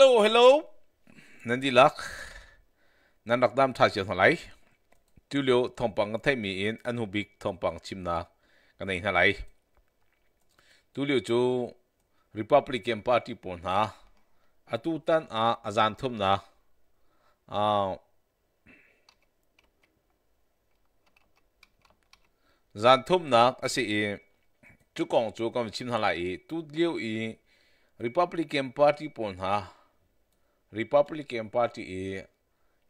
hello hello nên đi lạc nên đặc đam thay chuyện lại tiêu liệu thông bằng cái thay mi in anh hùng bị thông bằng chim na cái này hả lại tiêu liệu chú Republican Party bốn ha À atu tan à azan thum na À zan à, thum na à i chú kong chú công chim hả lại tu liệu ý Republican Party bốn ha Republican Party i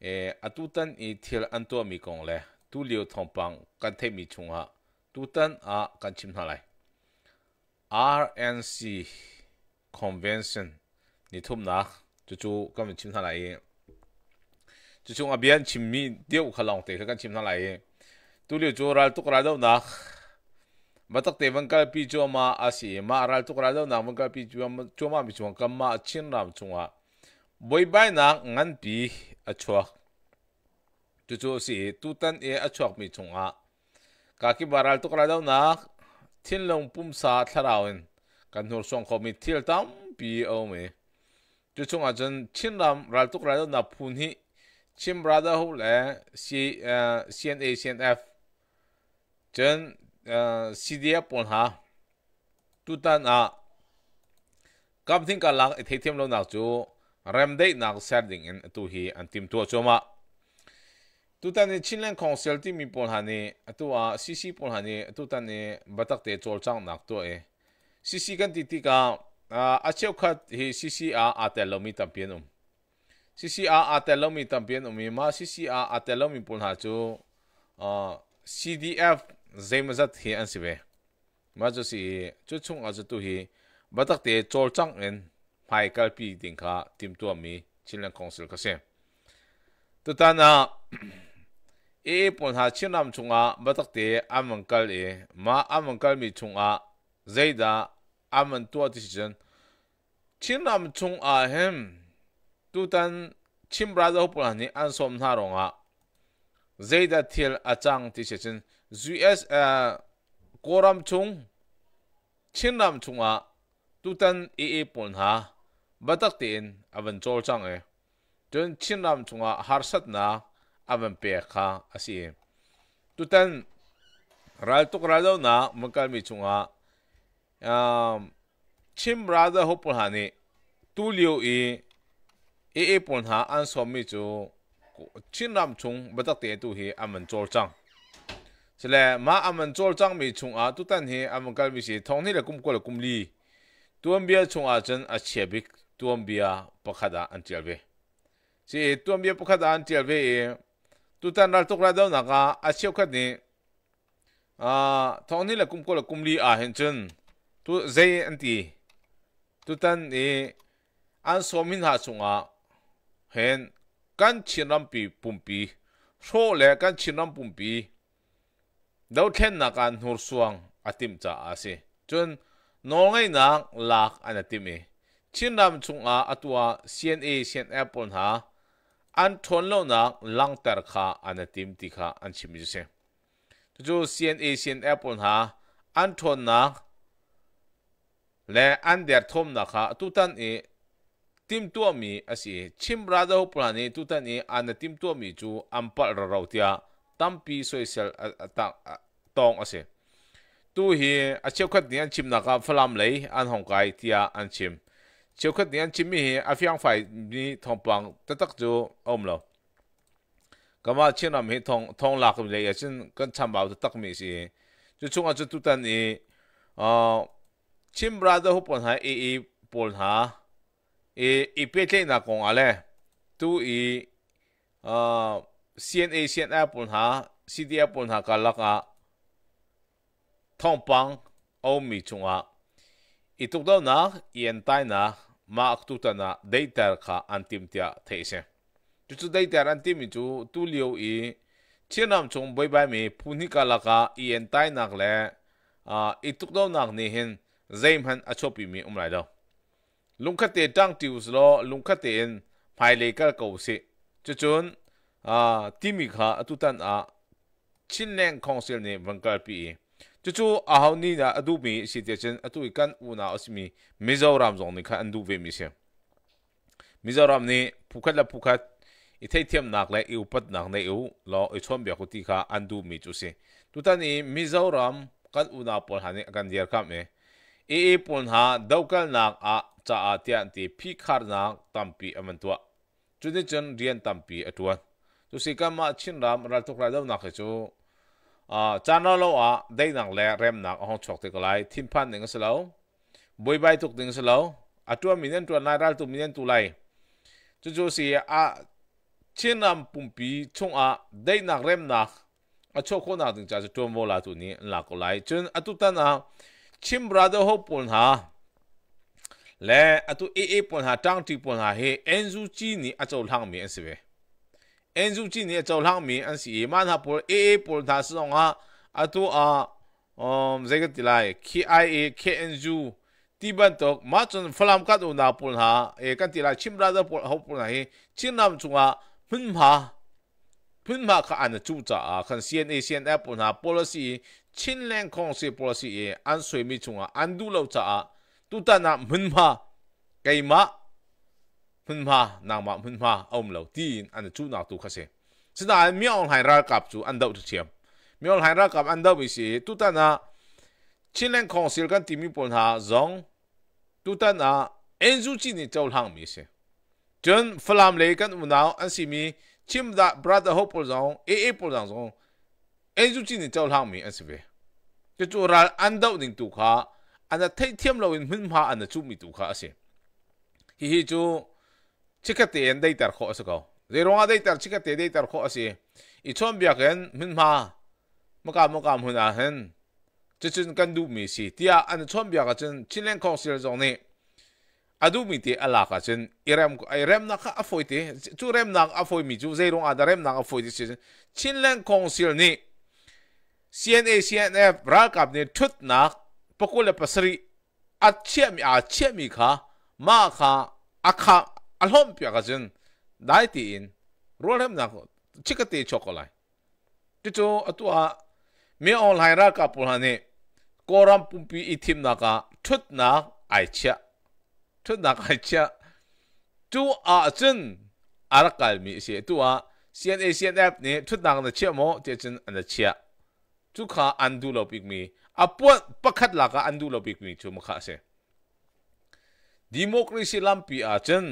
e atutan i thil antua mi kong le tu liu thompang kan the mi chung ha tutan a kan chim na lai RNC convention ni thum na chu chu kan chim na lai chu chung abian chim mi deu khalong te kan chim na lai tu liu chu ral tu ra do na batak te van kal pi chu ma asi ma ral tu ra do na van kal pi chu ma chu ma mi chu kam ma chin ram chung ha bôi bài nang ngan pi a chuak tu chu si tu tan e a chuak mi chung a ka ki baral tu kra dau na thin long pum sa tharawin kan hur song ko mi thil tam pi o me tu chung a chen chin ram ral tu kra dau na phun hi chim brother hu le c eh, cna cnf chen eh, cdf pon ha tu tan a kam thing ka lang e thei them lo nak chu remdei nak serding en tu hi an tim tu choma tutani chinlen council ti mi pol hani atua cc pol hani tutani batak te chol chang nak to e cc kan ti ti ka a cheu khat hi cc a atelomi tampian um cc a atelomi tampian um ma cc a atelomi pol ha chu cdf zaimazat hi an sibe ma chu si chu chung a chu tu hi batak te chol chang en phải Michael P. Dingkha tim tua mi Chilean Council ka se. à, e pon ha chinam chunga batak te mà e ma amankal mi dễ chunga zaida aman tua decision chinam chung a hem tutan chim brother hopon ni an som na ronga zaida thil achang ti sechin us koram chung chinam chunga tutan e e pon ha batak tin avan chol chang e tun chin ram chunga har sat na avan pe kha asi tu tan ral tuk ral do na makal mi chunga um chim ra da ho pul hani tu liu e e e pul ha an so mi chu chin ram chung batak te tu hi avan chol chang sile ma avan chol chang mi chunga tu tan hi avan kal mi si thong ni la kum ko la kum li tuan bia chunga chen a chebik bia tuambia pakhada antialve si tuambia pakhada antialve e, tu tan ral tok ra daw na ka a cheu khat ni a thoni la kum ko la kumli a hen chen tu zai anti tu tan ni e, an somin ha chunga hen kan chinam pi pumpi so le kan pum pumpi đâu thêm nạc an hur suang atim cha ase chun nol ngay nang lak an atim e chinam chung a atua cna cna Apple ha an thon lo na lang tar kha an tim ti kha an chim ji se chu cna cna Apple ha an thon na le an der thom na kha tu tan e tim tu mi asi chim ra da pon ni tu tan e an tim tu mi chu am pal ra rau tia tam pi soi sel ta tong ase tu hi a cheu khat ni an chim na kha phalam lei an hong kai tia an chim chiếu khất điện chim mi à phiang phải mi thong bằng tất tắc chú ôm lo cái mà chiên làm hết thong thong lạc cái này xin cần tham bảo tất tắc mi gì chú chung ở chú tu tân ý à chim brother hụp bọn hai ý ý bọn ha ý ý biết thế nào cũng ale tu ý à CNA CNA bọn ha CDF bọn ha cả lạc à thong bằng ôm mi chung à ý tục đâu nào, yên tai nào. maktutana deitar kha antim tia theise chu chu deitar antim chu tu liu i chinam chung boi bai mi phuni kala ka i en tai nak le a i tuk do nak ni hin zaim han achopi mi umrai do lungkha te tang ti us lo lungkha te en phai le ka ko se chu chun a timi kha atutan a chin leng council ne vankal pi จู่ๆอาหาวนี่นะดูมีสิ่งเดียเชนดูอีกันอูน่าอสมีมิจารามจงนี่ค่ะดูเวมิเชมิจารามนี่ผูกขัดละผูกคัดอีเทียเทียมนักเลยอีุปัดนักเลยอิวลออีชมเบียกุติค่ะดูมีจุสิตุตันอีมิจารามกันอูน่าปนหานี่กันเดียร์ครับเนี่ยอีอีปนหาดาวกันนักอ่ะจะอาเทียนที่พิคาร์นักตั้มปีอมันตัวจุดนี้จนเรียนตั้มปีอันตัวตุสิกามาชินรามรัตุกราดาวนักเจู่အာချန်နယ်လောအဒိနန်လဲရမ်နန်အဟောင်းချောက်တေကလိုက်သင်ဖန်နေငစလောဘွိဘိုင်တုတ်တင်းစလောအတူမီနန်တူနာရလ်တူမီနန်တူလိုက်ကျူကျူစီအာချင်းနမ်ပုံပီချုံအဒိနန်ရမ်နန်အချိုခိုနာတင်ချာတွမ်မောလာတူနီလာကိုလိုက်ချွန်းအတူတန်ဟာချင်းဘရာဒါဟောပွန်ဟာလဲအတူအေးအေးပွန်ဟာတောင်းတီပွန်ဟာဟေအန်ဇူချီနီအချိုလှောင်းမီအစပဲ安住今年走上面，俺是一万他不 A A 不他是种啊啊都啊，嗯，这个的来 K I A K N 住，基本都马准弗兰卡都拿不他，哎，个的来亲不拉的不好不那些，亲那么种啊，分怕分怕看俺的住宅啊，看 C N A C N A 不他 policy，亲两公司 policy 按水米种啊，按都老宅啊，都在那分怕，该嘛？หุ่นพาหนังมาหุ่นพาอมเหลาตีนอันจูนาตุขเสสดายมีองหายรากับจูอันเดาเทียมมีองหายรากับอันเดาไปสิตุตันนะชิลเลนของสิลกันติมีปนหาจงตุตันนะเอ็นจูจีนี่เจ้าหลังมีเสจนฟลามเลกันอุนาวอันสิมีชิมดาบราดาฮอปอลจงเอเอปอลจงเอ็นจูจีนี่เจ้าหลังมีอันสิเวจะจูราอันเดาหนึ่งตุขาอันนั้นเทียมเราอินหุ่นพาอันนั้นจูมีตุขาเสฮิฮิจู chikate dei tar kho asako zeronga dei tar chikate dei tar kho asi i chom biaken min ma maka maka huna hen chichun kan du mi si tia an chom biaka chen chilen kho sel jong ne adu mi ti ala ka chen irem irem na kha afoi ti chu rem na afoi mi chu zeronga da rem na afoi ti chen chilen kho sel ni CNA CNF ra kap ne thut na pakule pasri achia mi achia mi kha ma kha akha အလှုံပြကစင်ဒိုင်တီအင်ရောလမ်နာကိုချစ်ကတိချောကလိုက်တူတူအတူအမေအွန်လိုင်းရာကပူလာနေကောရမ်ပူပီအီသင်းနာကထွတ်နာအိုက်ချာထွတ်နာအိုက်ချာတူအာစင်အရကလ်မီစီတူအာ CNA CNF နေထွတ်နာကနချက်မောတေချင်အနချက်ทุกขาอันดูเราปิกมีอปวดประคัดหลักอันดูเราปิกมีชุมขาเสดีโมครีซีลัมปีอาจัน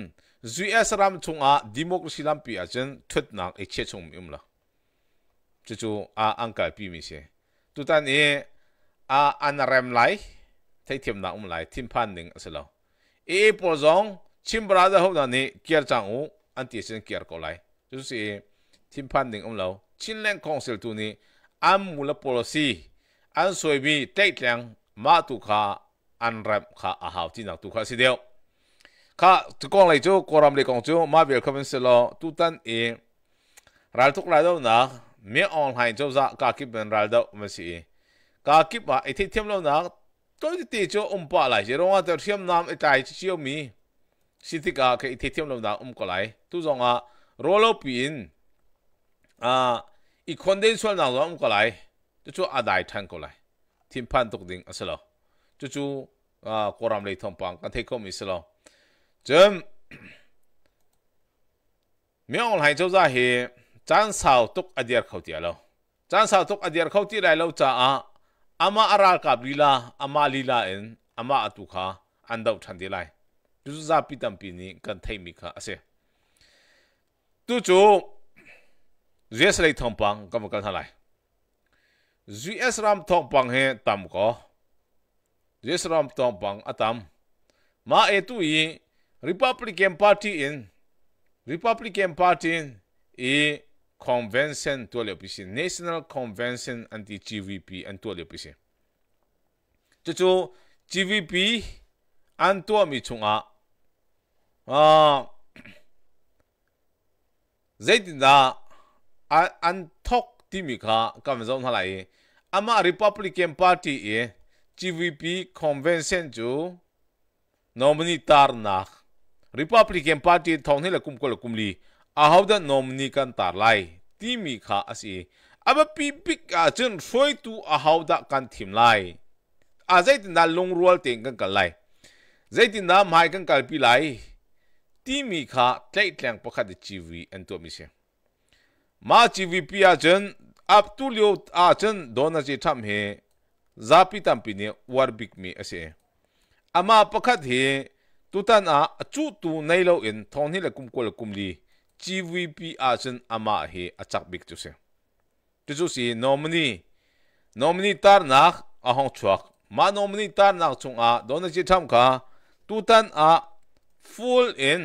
US ram chung a democracy ram pi achen thut nak e che chung um la chu chu a angka pi mi se tu tan e a an ram lai thai thiam na um lai thim phan ning asalo e, e po zong chim bra da ho na ni kier chang u an ti sen kier ko lai chu se thim phan ning um lo chin leng council tu ni am mula policy an soi bi tek lang ma tu kha an ram kha a hau ti nak tu kha si deu ka tu kong lai chu koram le kong chu ma bil khamin se lo tu tan e ral tuk lai do na me online chu za ka ki ben ral do ma si ka ki ba e thi them lo na to ti ti chu um pa lai je rong a ter thiam nam e tai chi chiu mi si ti ka ke e thi them lo na um ko lai tu zong a roll up in a i condensual na zo um ko lai chu chu a dai than ko lai thim pan tuk ding asalo chu chu a koram le thom pang ka the ko mi se lo chấm miêu lại cho ra hi chan sao ở địa khâu tiệt lâu chan sao ở địa khâu tiệt lâu cha à ama aral kablila ama lila en ama atukha đâu chan đi lại chú ra pi tam pi ni cần thay mi kha ase tu chú GS lấy thông bằng có cầm cầm thằng này? GS làm thông bằng he tam có GS làm thông bằng atam ma e tu yi Republican Party in Republican Party in a convention to le pisi National Convention anti GVP anto le pisi chocho GVP anto mi chunga a zaidin da an tok timi kha kam zong hala e ama Republican Party e GVP convention chu nominee tar nak Republican party थौने लकुमकोलकुमली आहौद nominee कन तारलाई तीमी खा असी अब P pick आचन सोई तु आहौद कन थिमलाई आजैदिना लोंग रोल टेंग कन कलाई जैदिना माइ कन कलपिलाई तीमी खा क्लेट लैंग पखद चीवी एन एंटोमिसे मा चीवी पी आचन अब तु लियो आचन दोना जे थाम हे जापी तंपिने वर बिक मी असे अमा पखद हे tu tan a chu tu nei lo in thon hi le kum kol kum li gvp a chen ama he a chak bik chu se tu chu si nomini nomini tar nak a hong chuak ma nomini tar nak chung a don chi tham kha tu tan a full in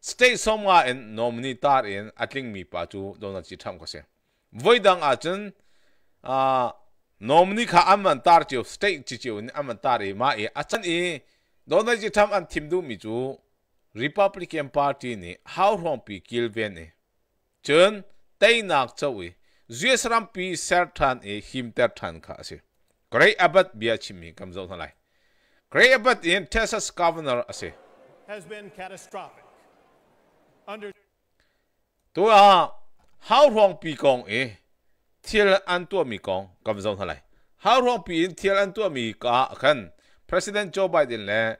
stay somewhere in nomini tar in atling mi pa chu don chi tham kha se voidang a chen a nomini kha amman tar chu state chi chu in amman tar e ma e a chen e donai ji tham an thim du mi chu republican party ni how hom pi kil ve ni chen tay nak chawi gs ram pi ser than e him ter than kha ase grei abat bia chimi kam zo thalai grei abat in texas governor ase has been catastrophic under to a how hom pi kong e thiel an tu mi kong kam zo thalai how hom pi in thiel an tu mi ka khan President Joe Biden le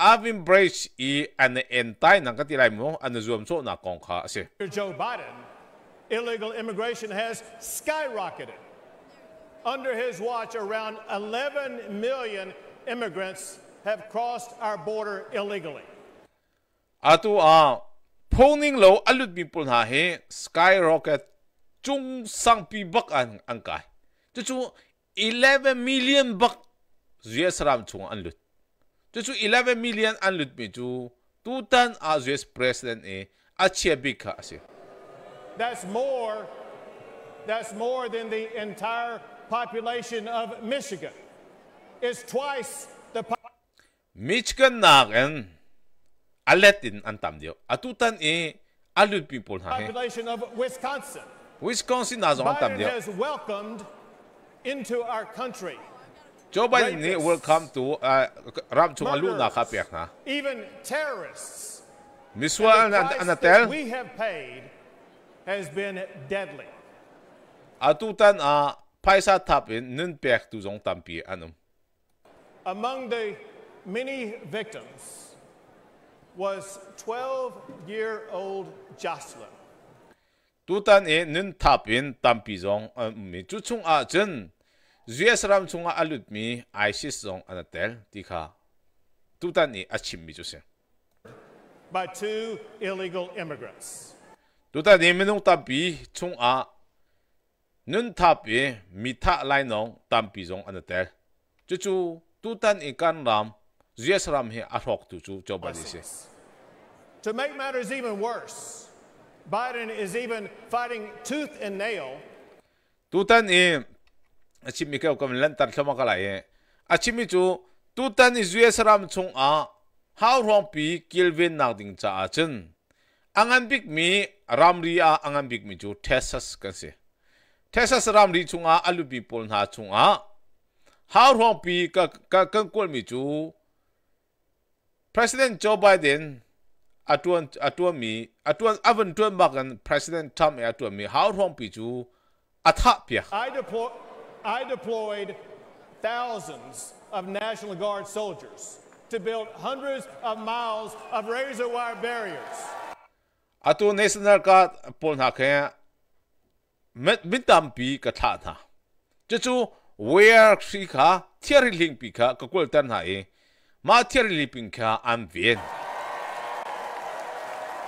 I've embraced i an entai nang katilay mo an zoom so na kong ka si. Joe Biden, illegal immigration has skyrocketed. Under his watch, around 11 million immigrants have crossed our border illegally. Atu a poning lo alut people na he skyrocket chung sang pi bak ang angkai. Chuchu 11 million buck ram chung an lut. chu 11 million an lut mi chu tu tan a president e a chia ase. That's more that's more than the entire population of Michigan. It's twice the Michigan nagen aletin dio. Atutan e alut people ha. Population of Wisconsin. Wisconsin nazo dio. Biden has welcomed into our country Joe Biden will come to uh, Ram to Maluna Kapiakna. Even terrorists. Miss Warren and Anatel. We have paid has been deadly. A tutan a uh, paisa tapin nun pek tu zong tampi anum. Among the many victims was 12 year old Jocelyn. Tutan e nun tapin tampi zong um, mi chu chung a chen US ram chunga alut mi ISIS zong anatel tika tutan ni achim mi jose by two illegal immigrants tutan ni menung tapi chung a nun tapi mi tha lai nong tampi zong anatel chu chu tutan ikan ram US ram he arok tu chu cho ba se to make matters even worse Biden is even fighting tooth and nail tutan im. achimi ke okam l e n tar k h o m a kala i e achimi chu tu tan i zue saram chung a h a w wrong pi kilvin nak ding cha achun angan b i k mi ramri a angan b i k mi chu t e s a s kan se t e s a s ramri chung a alu bi pol na chung a h a w wrong pi ka ka kan kol mi chu president joe biden atuan atuan mi atuan avan tuan bakan president trump atuan mi h a w wrong pi chu atha pia i deport I deployed thousands of National Guard soldiers to build hundreds of miles of razor wire barriers. Atu national guard pol na kaya mit mitampi katata. Jeju where she ka tiari limpi ka kakwal tan hai ma tiari ka am vien.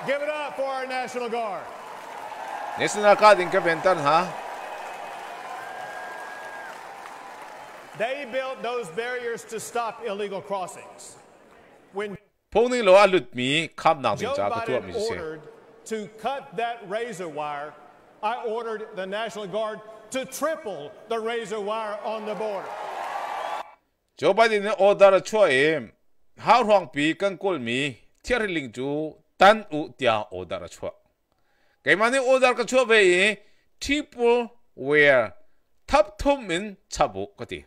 Give it up for our National Guard. National Guard in ka ventan 폭능일로 알루미 캄낭등 자가 두어 미세. To cut that razor wire, I ordered the National Guard to triple the razor wire on the border. 조 바이든의 오다라 추아임 하루황비 끈골미 티어링주 단우디아 오다라 추아. 게만이 오다라 추아베이 트리플 웨어 탑톰인 차보 거디.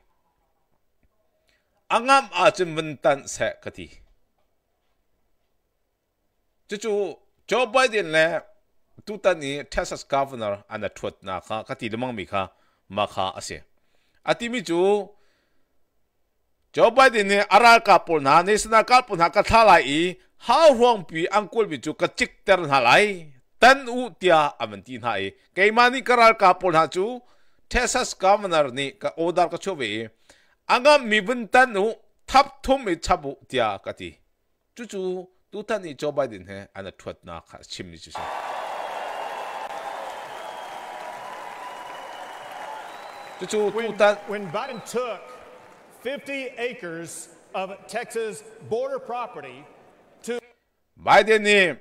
angam a chen bentan se kati chu Joe Biden le tutani Texas governor ana thut na kha kati lemang mi kha ma kha ase atimi chu Joe Biden ne aral ka pol na national ka pol na ka thala i how wrong pi angkul bi chu ka chik ter na lai tan u tia amanti na e keimani karal ka pol na chu Texas governor ni ka odar ka chobe aga mibun tanu tap tom e chabu dia kati chuchu tu tani Joe Biden he ana thuat na kha chimni chu chuchu tu tan when Biden took 50 acres of Texas border property to Biden이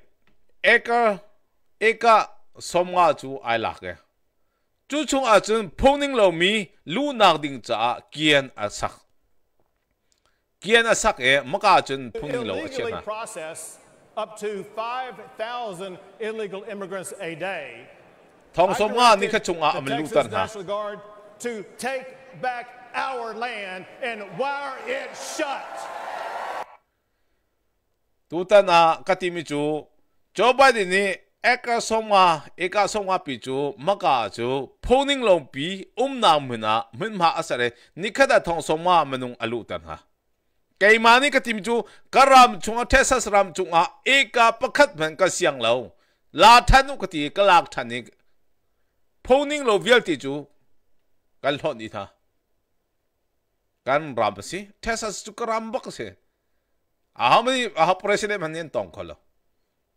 acre acre somga chu ai lakhe chú chung à chân phong ninh lâu mi lu nạc đình trả kiên à sắc kiên à sắc e mắc à chân phong ninh lâu à chân à up to 5,000 illegal immigrants a day. Thong som nga ni kha chung a am lu tan ha. To take back our land and wire it shut. Tu tan a katimi chu Joe Biden ni 에카송아에카송아비주마가주포닝롱비옴나무나문마아사레니카다통송마문웅알루탄하게이마니카팀주가람중아테사스람중아에카파카트만카시앙라우라타누카티칼락타니포닝로비얼티주갈호니타간람시테사스주카람박세아하미아하프레시네만년똥컬러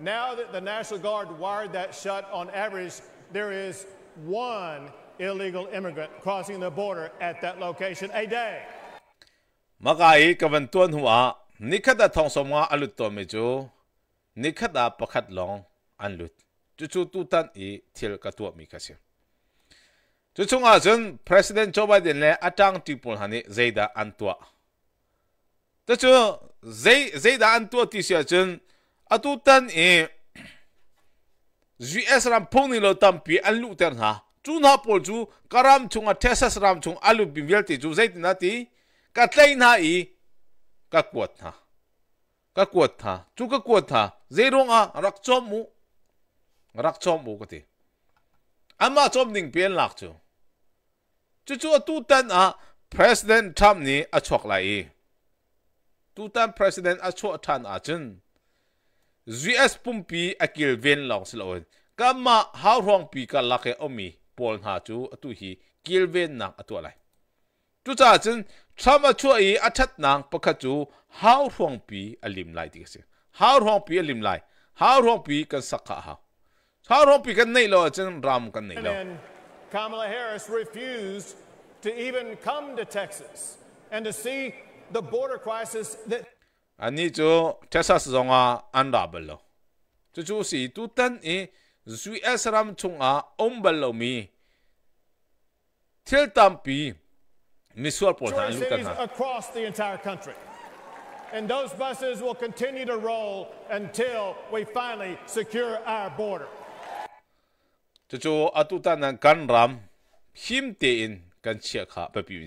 Now that the National Guard wired that shut, on average, there is one illegal immigrant crossing the border at that location a day. Magai kavan tuan hua nikhata thong somwa alut to pakhat long anlut chu i thil ka tu mi chu chunga president joe biden le atang tipul hani zeida antua ta chu zeida antua ti sia a tu tan e GS ram phong ni lo tam pi an lu ter na chu na pol chu karam chunga t e s a s ram chung alu bi vel ti chu zait i na ti ka tlai na i ka kuat na ka kuat n h a chu ka kuat n h a z a i r o n g a rak chom mu rak chom mu k a ti ama chom n i n g pen lak chu chu chu a tu tan a president trump ni a chok lai tu tan president a chok t a n a c h u n US pumpi akil ven long silon kama how wrong pi ka lake omi pol ha chu atu hi kil ven nak atu lai tu cha chen chama chu i athat nang pakha chu how wrong pi alim lai ti se how wrong pi alim lai how wrong pi kan sakha ha how wrong pi kan nei lo chen ram kan nei lo Kamala Harris refused to even come to Texas and to see the border crisis that ani chu texas zonga andabelo chu chu si tu tan i zui esram chunga ombalo mi thil tampi miswar porta across the entire country and those buses will continue to roll until we finally secure our border chu chu atuta nan kan ram him te in kan chia kha pa piun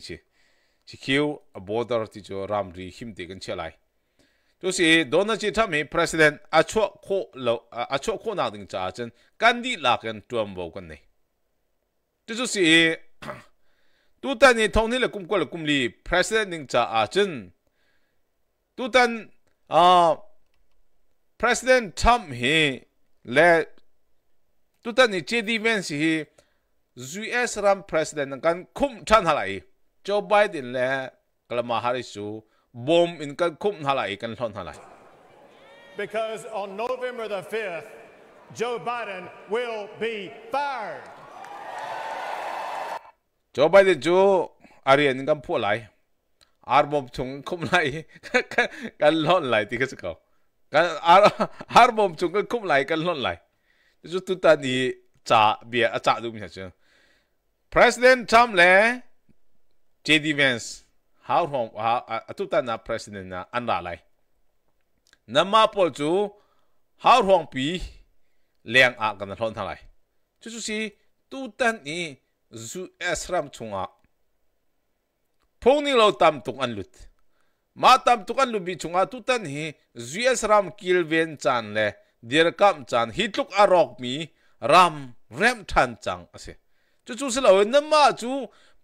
chi a border ti chu ram ri him te kan chia lai 就是多那些他们 president 阿错科老阿错科那等查真，甘地拉根转不关呢。这就是都但你同你了公国了公里 president 等查阿真，都但啊 president 他们来，都但你这地方是 US ram president 能干控产下来，Joe Biden 来格拉马哈里苏。bom in kan khum halai kan lon halai because on November the 5th Joe Biden will be fired Joe Biden chu arian kan phu lai ar bom chung khum lai kan lon lai cái gì ko kan ar ar bom chung kan khum lai kan lon lai chu tụt ta đi trả bia à, trả du mi cha President Trump le JD Vance how from atuta na president na andalai nama pol chu how from pi leng a kan thon thalai chu chu si tu tan ni zu esram chunga phone ni lo tam tung an lut ma tam tuk an lut bi chunga tu tan hi zu esram kil ven chan le dir kam chan hi tluk a rok mi ram rem than chang ase chu chu se lo nama chu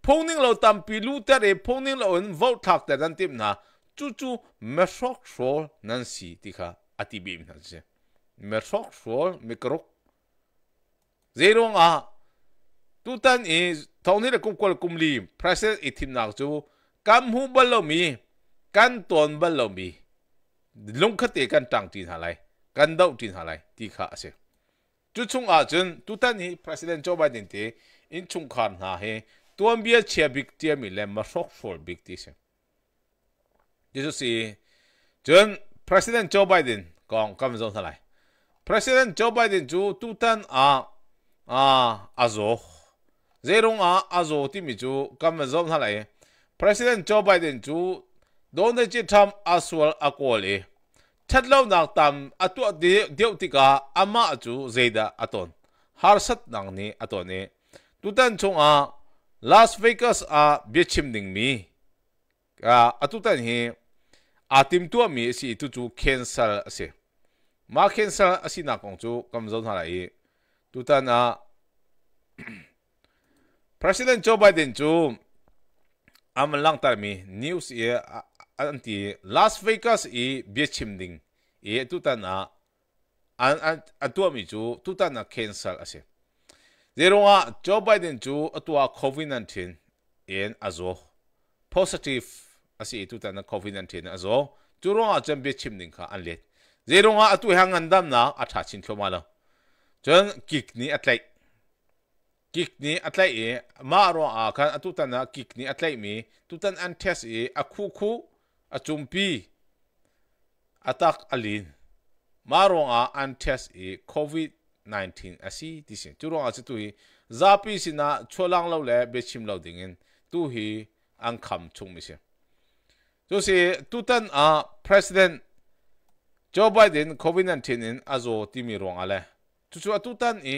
phoning lo tam pi lu ter e phoning lo in vote thak ter dan tim na chu chu me sok sol nan si ti kha ati bim nan se me sok sol me krok zero nga tu tan e thong ni ra kum kol kum li process e thim nak chu kam hu bal lo mi kan ton bal lo mi long khat e kan tang tin ha lai kan dau tin ha lai ti kha ase chu chung a chun tu tan hi president joe biden te in chung khan ha he tuam bia chia big tia mi lem ma rok for big ti se jesu si jen president joe biden kong kam zong thalai president joe biden chu tu tan a rồi azo zerung a azo ti mi chu kam zong thalai president joe biden chu don de chi tham aswal akoli e. thatlo nak tam atu de deutika ama chu zeida aton harsat nang ni atone tutan chung à. Las Vegas a biachim ning mi a atutan hi atim tua mi si tu chu cancel ase ma cancel asi na kong chu kam zon hala i tutan a president joe biden chu am lang tar mi news e anti las vegas i biachim ding e tutan a an an atua mi chu tutan a cancel ase Derunga Joe Biden ju atwa COVID-19 in azo positive asi itu tan COVID-19 azo jurunga championship ning kha anlet zerunga atu hangan dam na atha chin thoma la chen kick ni atlai kick ni atlai e ma ro a khan atu tan na kick ni atlai mi tu tan an test e akhu khu achumpi atak alin ma ro a an test e covid 19 asi ti sin chu rong asi tu hi zapi sina cholang lo le be chim lo ding in tu hi ang kham chung mi se chu si tu tan a president joe biden covid 19 in azo ti mi rong ale chu chu tu tan i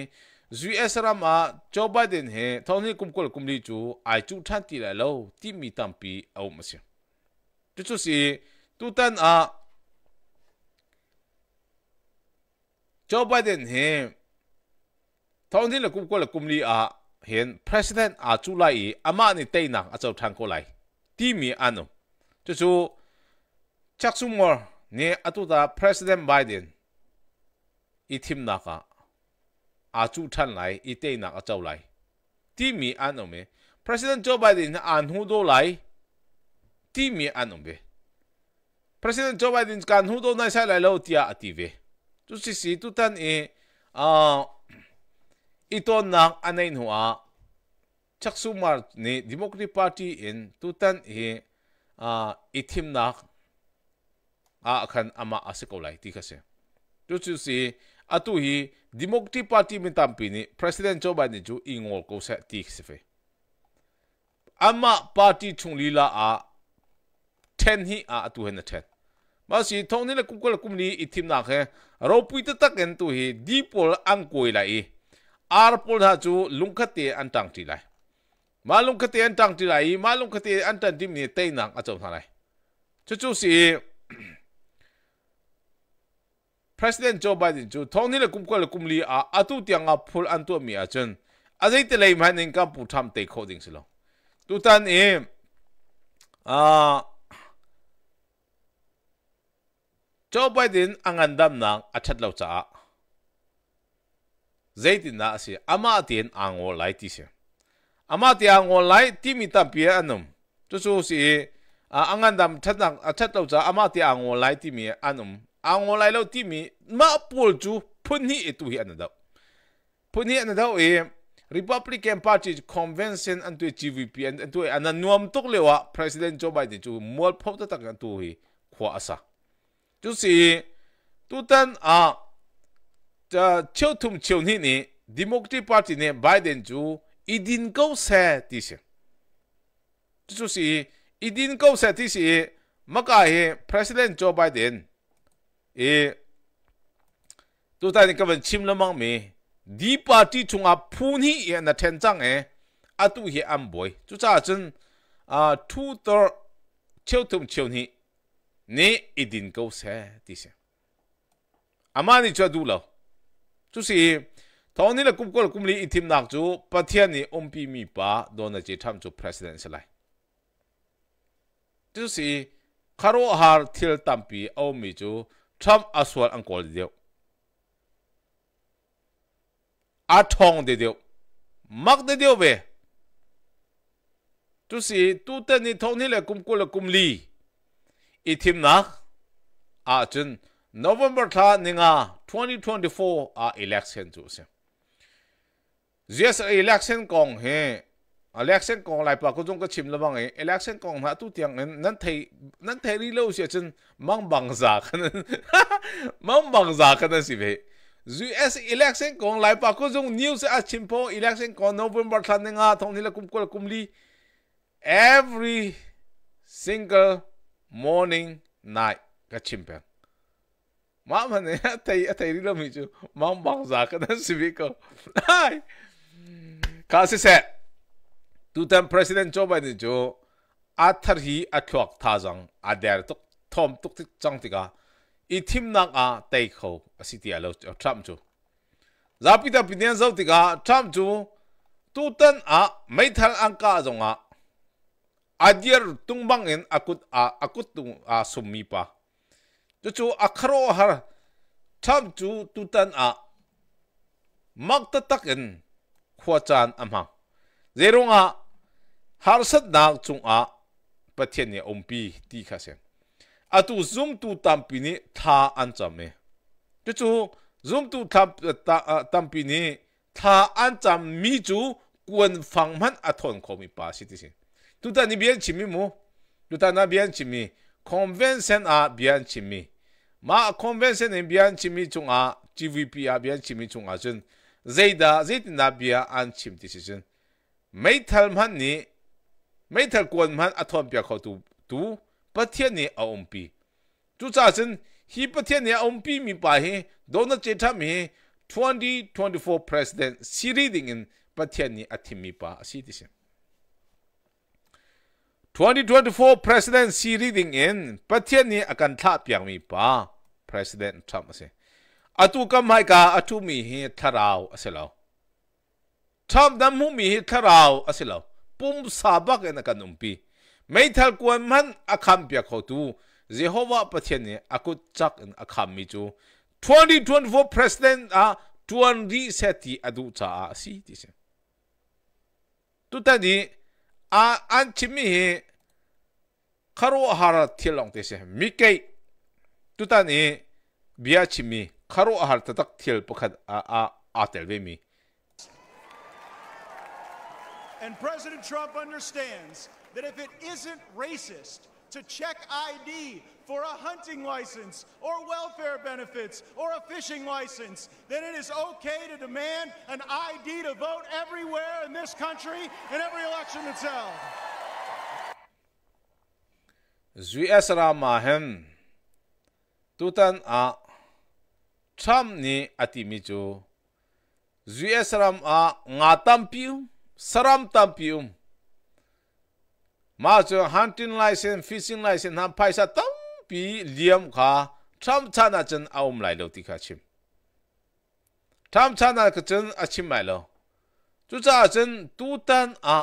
US ram a Joe Biden he thoni kumkol kumli chu ai chu than ti la lo ti mi tam pi au ma se chu chu si tu tan a Joe Biden he thông tin la kum ko là công lý à hiện president a chu lai i ama ni te na à chau thang ko lại, ti mi anu chu chú chắc su mor ne atu da president biden ý thím na ka à chú than lại ý te na à chau lại, ti mi anh anu me president joe biden anh hu do lại, ti mi anh anu be president joe biden kan hu do nay sai lại lâu tia à ve chú si si tu tan à a ito nang anay nua chaksumar ni Democratic Party in tutan hi uh, itim nak akan ama asiko lai ti kasi tu chu si atu hi Democratic Party min tampi ni President Joe Biden ju ingol ko sa ti kasi fe ama party chung lila a ten hi a atu hen ten masi thong ni la kukul kumni itim nak he ro pui ta taken tu hi dipol ang koi lai arpul ha chu lungkhate an tang ti lai ma lungkhate an tang ti lai ma lungkhate an tan dim ni te nang a chom tha lai chu chu si president joe biden chu thong ni le kum ko le kum li a atu tiang a phul an tu mi a chen a zai te lai ma nen ka pu tham te kho ding silo tu tan e a Joe Biden ang andam nang at chat lau cha zaitin na si ama ang ango lai ti se ama ti ango lai ti mi tam pia anum tu su si a angan dam that na a that lo cha ama ti ango lai ti mi anum ango lai lo ti mi ma pul chu phun hi etu hi anada phun hi anada e Republican Party convention and to GVP and to an nuam tok lewa President Joe Biden chu mol phop ta tak tu hi khwa asa tu si tu tan a chotum choni ni Democratic Party ne Biden ju idin go se ti se chu si idin go se ti si maka he President Joe Biden e tu ta ni kaban chim lamang mi di party chunga phun hi ye na then chang e atu hi am boy chu cha chen a two third chotum choni ni idin go se ti se amani chadu lao chú sĩ thằng này là cũng có là cũng lý ít thêm nặng chú bà thiên này ông pi mi bà đó là chỉ tham chú president sẽ lại chú sĩ khá rõ hà thiel tạm ông mi chú tham aswal ăn có điều à thong đi điều mắc đi điều về chú sĩ tu tên ni thọ ni là cũng có là cũng lý ít thêm nặng, à chân November tha ninga 2024 a election chu se. Yes election kong he election kong lai pa ko jong ka chim la bang election kong ha tu tiang nan thei nan thei ri lo se chen mang bang za kan mang bang za kan si ve. US election kong lai pa ko jong news a chim po election kong November tha ninga thong ni la kum ko kum li every single morning night ka chim pe. Ma mane a t a i a t a i rilo m i j u Ma mbak zaka dan sibiko. a i Kasi se. Tutan President Joe Biden jo. 아타르히 아큐악 타장 아데르톡 톰톡틱 정티가 이 팀나가 테이코 시티알 k 트 zong 다 a d 안 사우티가 트럼주 투탄 아 메탈 안카종아 a 디르뚱 t 엔 아굿 아 아굿 뚱 m 숨 p 파 저쪽 아카로 하라 참주 뚜딴 아 막따딱은 코아짠 암항 제롱아 하르셋 낙중아 바티니 옴비 디카생 아투 줌투 땀피니 타 안짬에 저쪽 줌투 땀피니 아, 타 안짬 미주 권방만 아톤 코미 바시디신 뚜딴 이비엔 치미모 뚜딴 나비엔 치미 convention a bian chimi ma convention in bian chimi chung a gvp a bian chimi chung a jin zeida zaitin da bia an chim decision metal man ni metal kon man atom bia kho tu tu pathian ni a ompi tu cha jin hi pathian ni a ompi mi pa he dona che tha mi 2024 president si reading in pathian ni athimi pa asi decision 2024 presidency reading in patiani akan tha piang mi pa president trump se atu kam hai ka atu mi he tharao aselo trump dam mu mi he tharao aselo pum sabak en akan umpi mai thal kwan man akham pya kho tu jehovah patiani aku chak en akham mi chu 2024 president a tuan di seti adu cha si ti se tu ta di 啊，俺今米卡罗哈拉天龙这些米给，都当你比亚今米卡罗哈拉特天不看啊啊啊得为米。And President Trump understands that if it isn't racist to check ID for a hunting license or welfare benefits or a fishing license, then it is okay to demand an ID to vote everywhere in this country in every election that's held. zui esra ma hem tutan a cham ni ati mi chu zui esram a nga tam saram tam piu ma chu hunting license fishing license ham paisa tam ปีเลียมขาทำชานาจันเอาไม่เลวที่ข้าชิมทำชานาจันอาชิมไม่เลวจุจ้าจันตูตันอา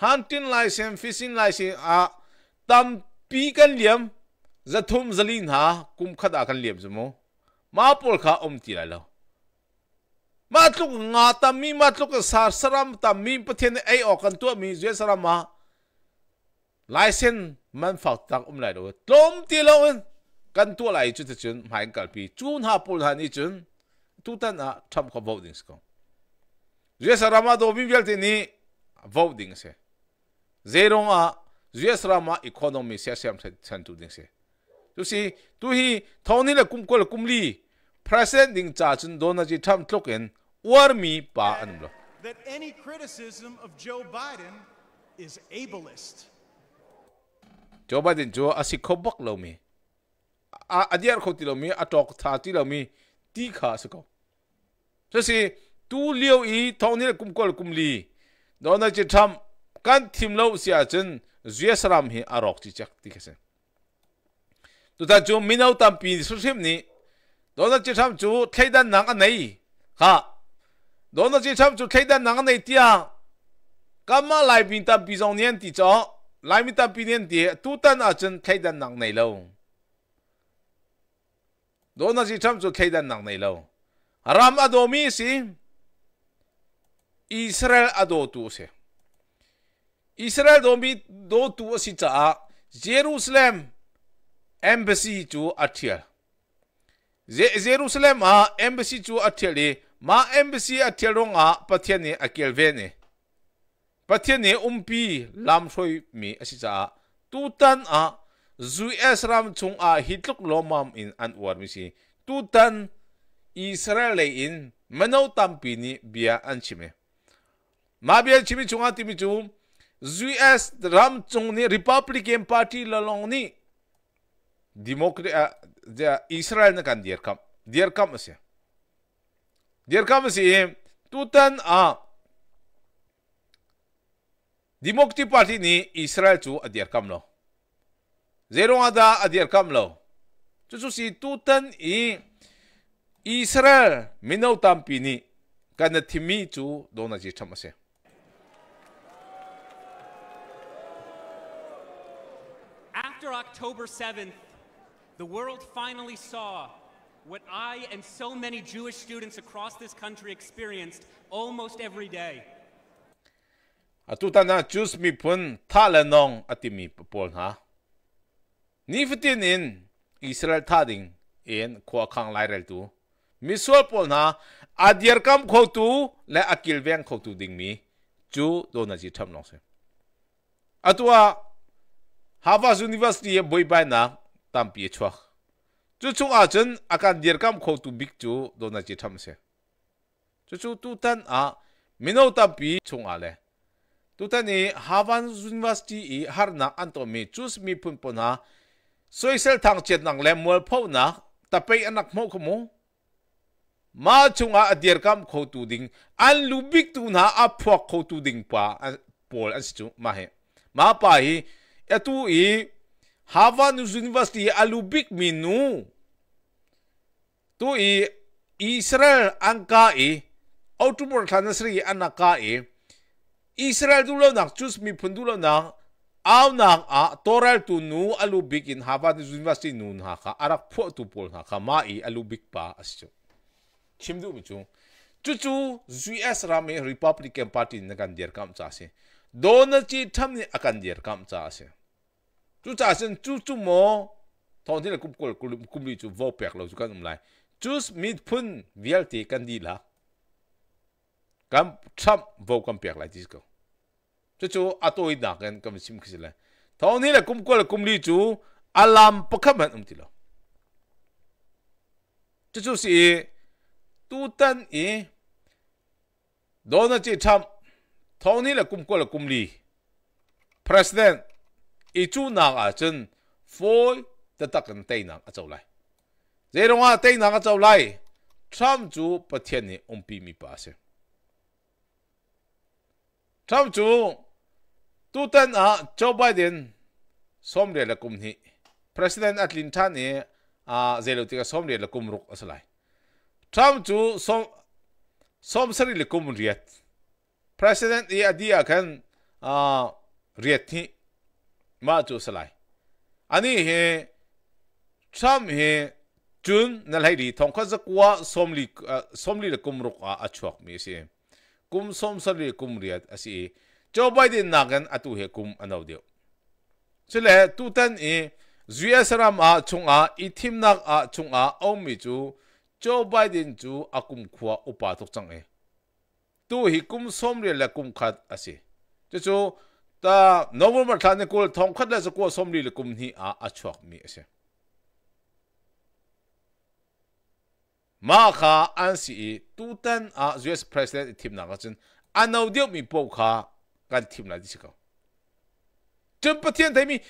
ฮันตินไลเซนฟิสินไลเซนอาตั้มปีกันเลียมจะทุ่มจะลินหากุมขดากันเลียมสมอมาปูลข้าอมตีไรเลวมาทุกงาตามีมาทุกสารสรามตามีประเทศไอออกกันตัวมีเยอะสรามมาไลเซน man falt tak um lai lo tlom ti lo un kan tu lai chu chun mai kal pi chun ha pul han economy se sem chan tu ding se tu si tu hi thoni ji tham tlok war mi pa an that any criticism of joe biden is ableist ကျော်ပါတဲ့ကျော်အစီခဘက်လုံးမီအာအဒီယာခုတ်တီလုံးမီအတော့သာတီလုံးမီတီခါစကောဆိုစီတူလျောဤထောင်းနေကုမ်ကောကုမ်လီဒေါ်နာချီထမ်ကန်သီမလောစီအချင်ဇွေစရမ်ဟီအရော့ချီချက်တီခစတူတာကျော်မီနောက်တမ်ပီဆိုစီမနီဒေါ်နာချီထမ်ကျော်ထိုင်ဒန်နန်အနေခါဒေါ်နာချီထမ်ကျော်ထိုင်ဒန်နန်အနေတီယာကမလိုက်ပင်တပီဆောင်ညန်တီချော lai mi t a pinian ti tu tan a chen kai dan nang nei lo do na si cham chu kai dan nang nei lo ram ado mi si israel ado tu se israel do mi do tu si cha a jerusalem embassy chu athia jerusalem a embassy chu athia le ma embassy athia ronga pathian ni akelve ni pa ni umpi lam thoi mi a si Tutan tu tan a zu es ram a hitluk lomam in an war mi si israel le in mano tam pi ni bia an chi me ma bia chi mi chung a ti mi chu es ram chung ni republican party la ni democrat a de israel na kan dir kam dir kam se dir kam se tu a After October 7th, the world finally saw what I and so many Jewish students across this country experienced almost every day. อะตุตานาจูสมีพุนท่าลนองอะติมีปอลฮะนี่ฟตินินอิสราเอลท่าดิงเอ็นขวาขังไลเรลตูมิสวลปอลฮะอาเดียร์กัมขอตูและอากิลเวงขอตูดิงมีจูโดนาจิทำนองเซอะตัวฮาวาสยูนิวอสตีบอยบายนาตามปีชัวจู่จูอาจนอาการเดียร์กัมขอตูบิ๊กจูโดนาจิทำเซจู่จูตูตันอะมิโนตามปีชงอาเล tutani havan university i harna anto mi chus mi phun pona soisel thang chet nang lem mol pho na tapei anak mo khmo ma chunga adir kam kho tu ding an lubik tu na a phok kho tu ding pa pol an chu ma he ma pa hi etu i havan university alubik minu tu i israel angka i autumn thanasri anaka i Israel du lo nach tus mi pun du lo nach a nach a torel tu nu alu big in hava de zun vasti nun ha ka arak po tu pol ha ka mai alu big pa asu chim du chu chu chu zus ra me republican party na kan dir kam cha se donal chi tham ni akan dir kam cha se chu cha sen chu chu mo thon thi la kum kul kum li chu vo pek lo chu kan um lai chus mit pun vialti kandila kam tham vô công việc lại disco chu chu atoi da kan kam sim cái khis la thau ni la kum ko la kum li chu alam pakham han ông um đi lo chu chú si e, tu tan e đó là chỉ tham thau ni la kum ko la kum li president nào à chân a đã đặt cái tay nào tei na a chau lai à tay nào na a chau lai chú chu thiên này ông um pi mi bá se thao chu tu tên à Joe Biden som re la kum hi president atlin than e a zelo tika som re la kum ruk asalai tham chu som som sari le kum riat president e adia kan a riat thi ma chu salai ani he tham he chun nalhai ri thongkha zakwa somli somli la kum ruk a achuak mi se กุมสมสรีกุมเรียดอสีโจไบเดนนักันอตุเฮกุมอันเอาเดียวสิเลตูตันเอยูเอสรามอาชงอาอีทิมนักอาชงอาเอามิจูโจไบเดนจูอากุมขวาอุปาตกจังเอตูฮิกุมสมเรียละกุมขัดอสีจูจูตาโนเวอร์มาทานกูลทองขัดละสกัวสมรีละกุมฮีอาอาชวกมีอสี 마카 안시이 투탄 아 US 프레시던트 팀 나가진 아나우디오 미보카 간팀 나디시고 점프티엔 대미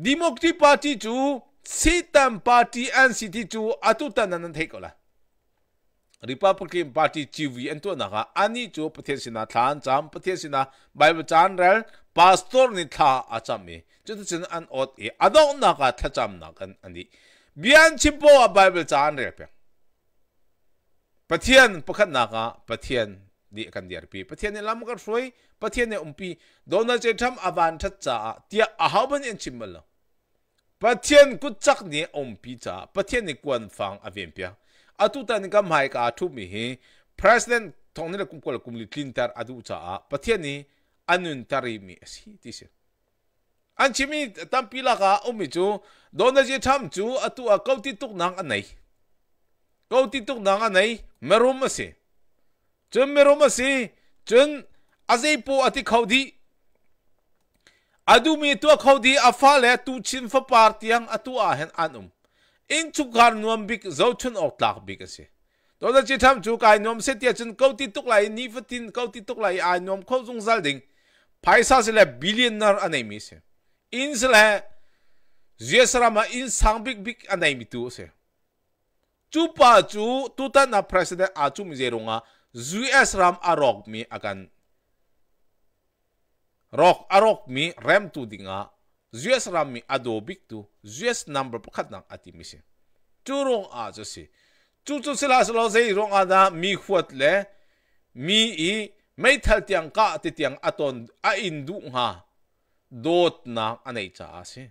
디모크티 파티 주 시탄 파티 안시티 주 아투탄나는 테이콜라 리퍼블리킨 파티 지위 엔토 나가 아니 주 포텐시나 탄잠 포텐시나 바이블 잔럴 파스토르니 타 아참미 저도 안 옷이 아동 나가 타잠 나간 아니 미안 침포와 바이블 잔럴 pathian pakhat na ka pathian di kan dir pi pathian ne lam ka roi pathian ne umpi dona che tham avan that cha tia ahaban en chimal pathian ku chak ni umpi cha pathian ni kwan fang avem pia atu ta ni kam hai ka thu mi hi president thong ne kum kol kum li clean tar adu cha a pathian ni anun tari mi si ti se an chimi tam pila ka umi um chu dona che tham chu atu a kauti tuk nang anai câu tin tức nang anai merom ase chun merom ase chun azei po ati khawdi adu mi tu khawdi afa le tu chin fa partiang atu a hen anum in chu gar nuam bik zo chun ok tlak bik ase to da chi tham chu kai nom se tia chun câu tin tức lai ni tin câu tin tức lai ai nom khaw dung zal ding paisa se le billionaire anai mi se in se le Zesrama in sang big big anai mi tu se chupa chu tutan na president a chu mize runga zus ram a mi akan rok arok mi rem tu dinga zus ram mi ado big tu zus number pakhat nang ati mi se churung a chu si chu chu sila lo se runga da mi khuat le mi i mai thal tiang ka ati tiang aton a indu nga dot na anai cha ase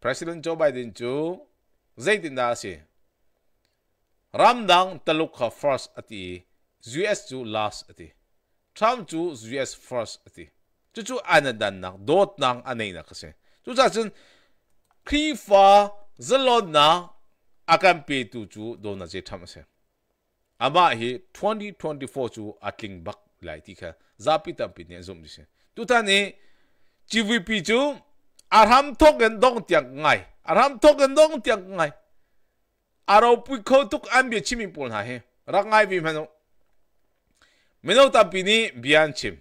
president joe biden chu 最近 a s 说，r a m d a n Teluk、ka First、Ati、US y、t u Last、Ati、t r o m t z US y、First、Ati、t u t u Anadana、Do、t Nang、Anina、na. a Kesen、To、拍、今、a 年、a 年、年、年、年、年、a 年、a 年、年、年、a 年、年、年、年、年、a 年、年、年、年、d 年、年、年、t a 年、a 年、年、年、年、年、年、年、年、年、u aram thok en dong tiak ngai aram thok en dong tiak ngai aro pui kho tuk an bi chimi pol na he rak ngai bi mano meno ta pini bian chim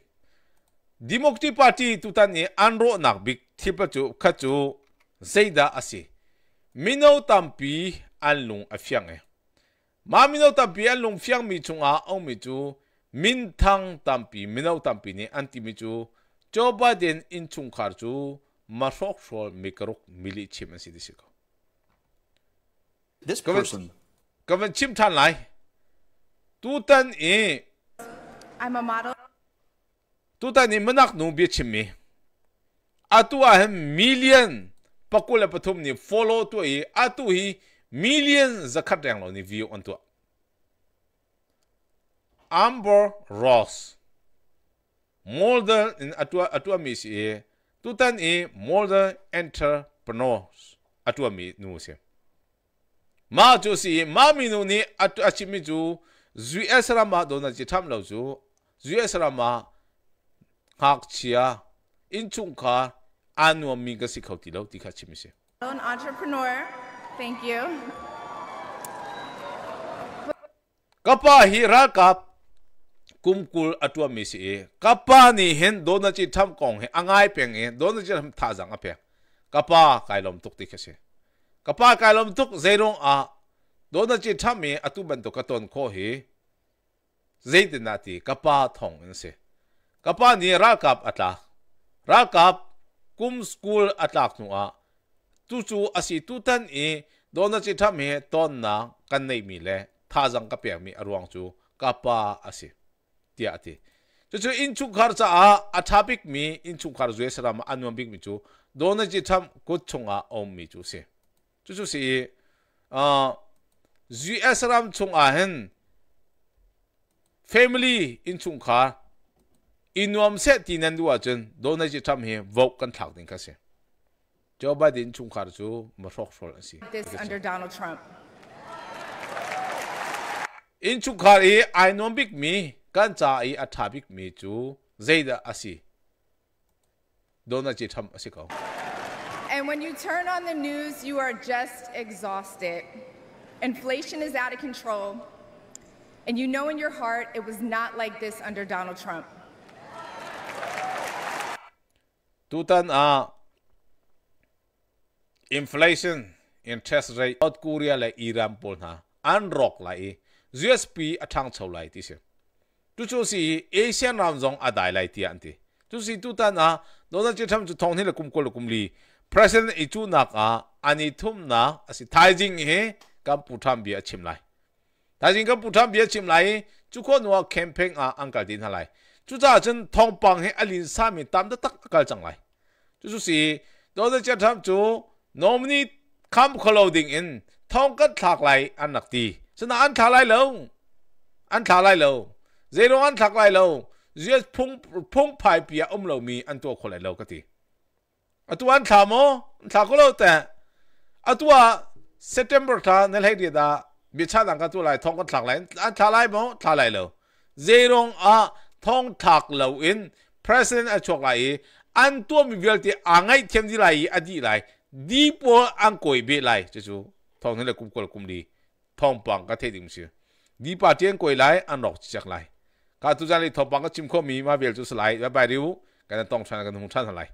democratic party tutan ni anro nak bik thipa chu kha chu zeida asi mino tampi anlung afyang e ma mino tampi lung fyang mi chung chunga au mi chu min thang tampi mino tampi ni ti mi chu Joe Biden in chung khar chu masok shol mikaruk mili chim an si di siko this person kamen chim than lai tu tan e i'm a model tu tan e manak nu bi chim mi atu a hem million pakula pathum ni follow tu e atu hi million zakat yang lo ni view on tu Amber Ross. More than in atua atua misi e Tutaj i modern entrepreneurs atua mi nusia. Ma tu si ma mi nu ni atu zui esra ma ji zui esra ma hak chia anu mi ga si ti kha se. An entrepreneur. Thank you. Kapa hi ra kap kumkul atua mi si e kapa ni hen dona chi tham kong he angai peng e dona chi tham tha jang ape kapa kailom tuk ti khase kapa kailom tuk zerong a dona chi tham mi atu ban to katon kho he zeid na ti kapa thong in se kapa ni ra kap ata, ra kap kum school atlak nu a tu chu asi tu tan e dona chi tham he ton na kan nei mi le tha jang ka pe mi arwang chu kapa asi tiyate. Chuchu inchu khar cha a atapik mi inchu khar zuye sarama anwambik mi chu dona ji cham kuchunga om mi chu se. Chuchu si zuye saram chunga hen family inchu khar inwam se di nanduwa chun dona ji cham hen vok kan thak din kase. Joe Biden chung khar chu mrok shol si. This under Donald Trump. Inchu khar I know big kan cha i a mi chu zeida asi dona chi tham asi ko And when you turn on the news, you are just exhausted. Inflation is out of control. And you know in your heart it was not like this under Donald Trump. Tutan a inflation interest rate South Korea le Iran pol na an rok lai GSP atang chau lai ti se tu chu si asian round zong adai lai ti anti tu si tu na, a donald chi tham chu thong ni la kum ko la kum li president i chu nak a ani thum na asi thai jing he kam pu tham bi a chim lai thai jing kam pu tham bi a chim lai chu ko no campaign a uncle din lai chu cha chen thong pang he alin sa mi tam da tak kal chang lai tu chu si donald chi tham chu nominee kam clothing in thong kat thak lai an nak ti sana an tha lai lo an tha lai lo zero an thak lai lo zia phung phung phai pia om lo mi an to kholai lo ka ti atu an tha mo tha ko lo ta atua september tha nel hai dia da bi cha dang ka tu lai thong ka thak lai an tha lai mo tha lai lo zero a thong thak lo in president a chok lai an to mi vel ti angai them di lai adi lai di po an koi be lai chu chu thong ne le kum kol kum di phong bằng các thế điểm xưa đi bà tiên quay lại ăn nọc chặt lại 他就在里头把个金克明嘛，也就是来要摆礼物，给他当穿，给他穿上来。